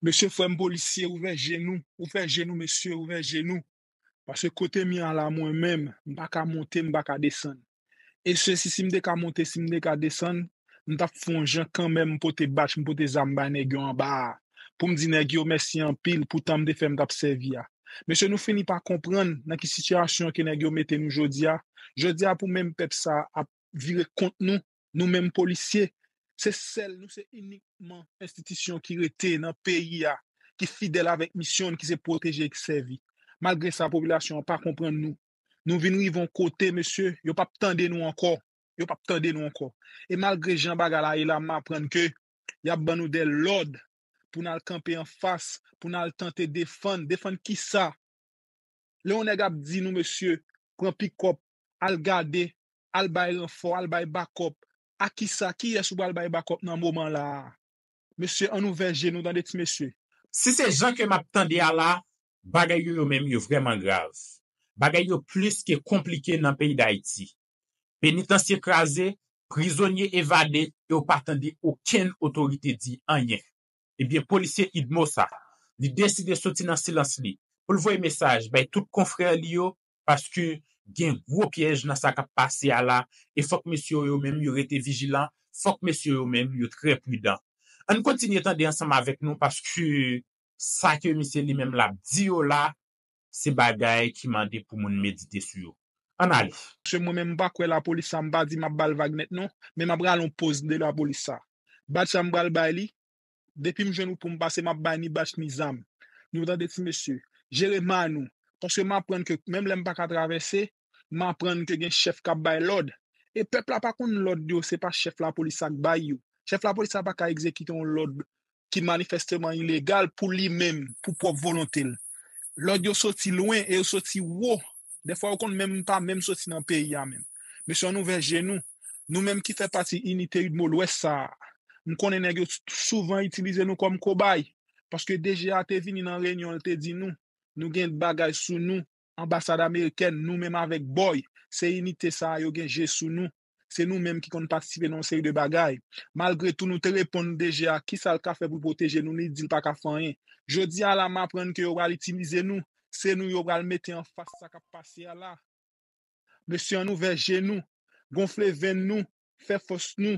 Mèche fèm policye ouve jenou, ouve jenou mèche ouve jenou. Pase kote mi an la mwen mèm, mba ka monte, mba ka desen. E se si si mde ka monte, si mde ka desen, mda fwenjè kan mèm mpote bache, mpote zamba nè gyo an ba. Pou mdi nè gyo mè si an pil, pou tan mde fèm dap se vi a. Mèche nou fèni pa kompran nan ki situasyon ki nè gyo meten nou jodia. Jodia pou mèm pep sa ap vile kont nou, nou mèm policye. Se sel nou se inikman institisyon ki rete nan peyi ya, ki fidel avèk misyon ki se proteje ek sevi. Malgre sa popylasyon an pa komprende nou. Nou vi nou yivon kote, monsye, yo pa ptande nou anko. Yo pa ptande nou anko. E malgre Jean Bagala yi e la ma aprenne ke, ya banou de lode pou nan al kampe an fas, pou nan al tante defan, defan ki sa. Le one gap di nou monsye, kwen pikop, al gade, al bay renfo, al bay bakop, Aki sa, ki yasou bal bay bakop nan mouman la? Mese, an nou veje nou dan deti mese? Se se jan ke map tande ya la, bagay yo yo menm yo vreman grav. Bagay yo plus ke komplike nan peyi da iti. Penitansi ekraze, prizonye evade, yo patande oken otorite di anyen. Ebyen, polisye idmo sa, li deside soti nan silans li. Po l voye mesaj, bay tout konfrer li yo, paske... gen gwo pièj nan sa kap pasya la, e fok mèsyo yo mèm yor ete vijilan, fok mèsyo yo mèm yor trè pwidan. An kontinye tan de ansanm avèk nou, paskou sa ke mèsyo li mèm la, di yo la, se bagay ki mande pou moun medite su yo. An alif. Mwen mèm bak wè la polisa mba di mba bal vagnet nou, mè mba bral on pose de la polisa. Batchan mbal bali, depi mjenou pou mbase mba banyi bach ni zam. Nyo vdan de ti mèsyo, jereman nou, ton seman apwen ke mèm lèm bak a travesse Man pren ki gen chef ka bay lode. E pepla pa kon lode yo se pa chef la polisak bay yo. Chef la polisak pa ka ekzekite yon lode ki manifesteman ilegal pou li men, pou pou volontil. Lode yo soti loin e yo soti wo. De fwa yo kon menm pa menm soti nan periya menm. Mese yon nou veje nou. Nou menm ki fe pati initeri dmou lwes sa. M kon ene yo souvan itilize nou kom kobay. Paske deje a te vini nan renyon te di nou. Nou gen bagay sou nou. Ambasade Ameriken nou mèm avèk boy, se yonite sa yo genje sou nou, se nou mèm ki kon patisipe nan seri de bagay. Malgre tou nou te repon nou deje a, ki sa l kafe pou poteje nou, ni dil pa ka fanyen. Je di a la ma pran nou ki yo bral itimize nou, se nou yo bral mette an fas sa kap pase a la. Mè si an nou veje nou, gonfle ven nou, fe fos nou,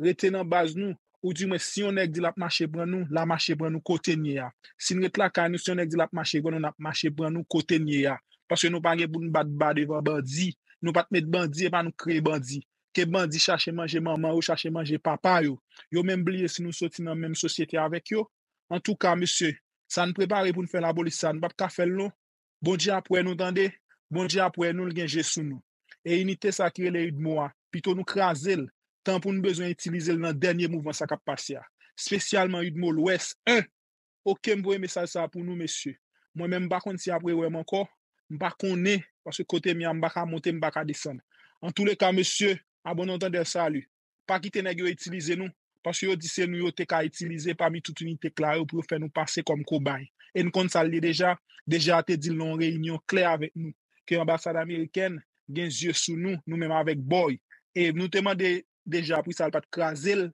rete nan baz nou, ou di mè si yon ek di lap mache brann nou, la mache brann nou kote nye a. Si nwè tla kany, si yon ek di lap mache brann nou, la mache brann nou kote nye a. Paswe nou pa gen pou nou bat bade va bandi. Nou pat met bandi e pa nou kre bandi. Ke bandi chache manje maman ou chache manje papa yo. Yo menm bliye si nou soti nan menm sosyete avek yo. An tou ka, mesye, sa nou prepare pou nou fe la boli sa. Nou non? bat bon ka fel nou. Bondi apwe nou tende. Bondi apwe nou lgenje sou nou. E unitè sa kre le yu dmo a. Pi to nou kre azel. Tan pou nou bezwen itilize l nan denye mouvan sa kap patia. Spesyalman yu dmo lwes. En! Okè mbo e mesaj sa pou nou, mesye. Mwen menm bakon si apre wè mwen ko. Mpa konè, paswè kote mi an baka monte, mpa ka disan. An tou le ka, msye, a bon an tan del sa li. Pak ite negyo itilize nou, paswè yo dise nou yo te ka itilize, pa mi touti ni te klare pou fè nou pase kom kobay. En kon sa li deja, deja te di loun reynyon kle avèk nou. Ke yon ambasade Ameriken gen zye sou nou, nou menm avèk boy. E nou te man de deja apri sa l pat krasel,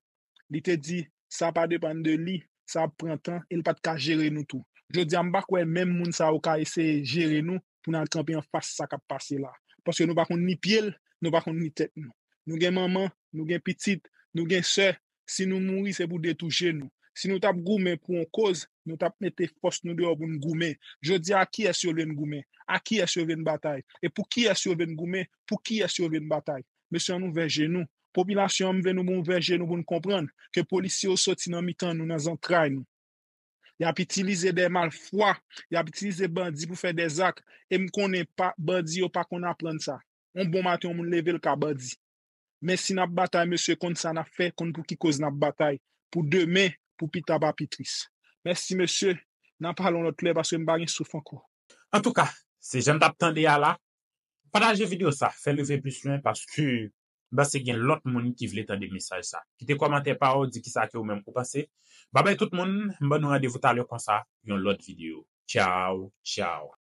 li te di sa pa depan de li, sa pran tan, el pat ka jere nou tou. Je di an bak wè menm moun sa ou ka ese jere nou, pou nan krampi an fas sa kap pase la. Pwosye nou bakon ni piel, nou bakon ni tet nou. Nou gen maman, nou gen pitit, nou gen se, si nou mouri se pou detouje nou. Si nou tap goumen pou an koz, nou tap nete fos nou de ou pou nou goumen. Je di a ki es yo ven goumen, a ki es yo ven batay. E pou ki es yo ven goumen, pou ki es yo ven batay. Mwen se an nou veje nou. Popilasyon mwen nou bon veje nou bon kompran ke polisyon soti nan mitan nou nan zan traj nou. Y ap itilize de mal fwa. Y ap itilize bandi pou fe de zak. E m konen pa bandi ou pa konan pran sa. Bon on bon mati, on moun leve l ka bandi. Mersi nap batay, monsye, kon sa na fe kon pou ki koz nap batay. Pou deme, pou pi taba pi tris. Mersi, monsye. Nan parlon lout lè, baswe m bagen souf anko. An tou ka, se jen tap tan de ya la, padan je video sa, fe leve plus lwen, paske... ba se gen lot moun ki vle ta de mesaj sa. Kite kwa mater pa ou, di ki sa ake ou menm pou pase. Ba bay tout moun, mba nou adevo tal yo konsa, yon lot video. Tchao, tchao.